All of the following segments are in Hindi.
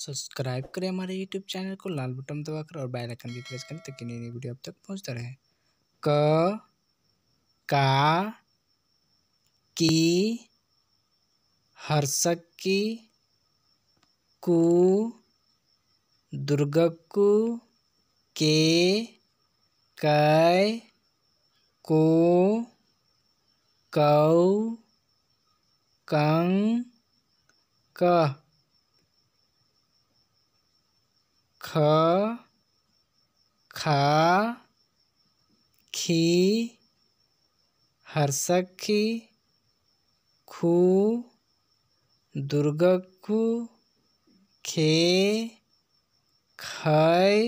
सब्सक्राइब करें हमारे यूट्यूब चैनल को लाल बटन दबाकर और बेल आइकन भी प्रेस करें ताकि नई नई वीडियो अब तक पहुंचता रहे क का की हर्षक की कु दुर्गकु के कै को कौ कंग क ख खा खी हर्षखी खू दुर्गकु खे खय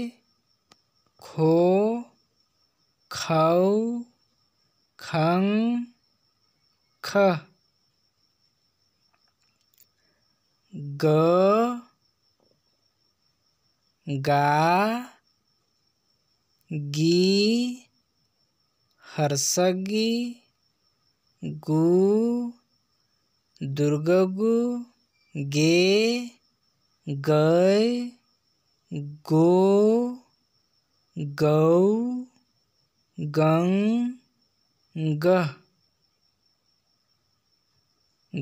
खो खौ खंग ख ग गा गी हर्षगी गु दुर्गगु गे गय गो गौ गं गह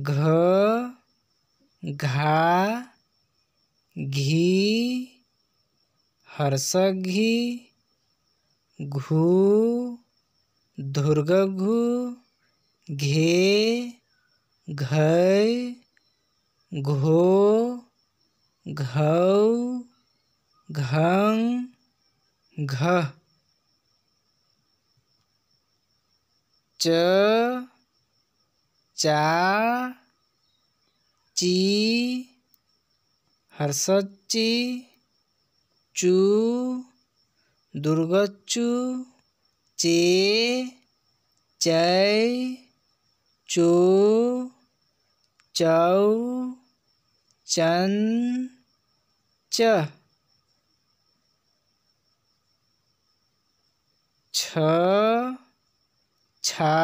घ घा घी हर्षघी घू दुर्गघु घे घय घो घऊ घंग घ च चा ची हर्षची चु दुर्गचु चे चय चो चौ चन च छ छा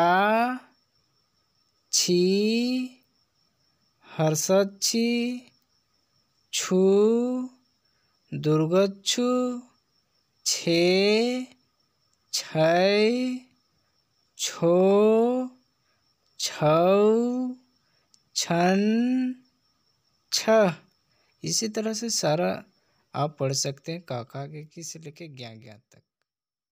छी हर्षद छू दुर्गच्छु छ छो छौ छन छ इसी तरह से सारा आप पढ़ सकते हैं काका के किस से ज्ञा ज्ञा तक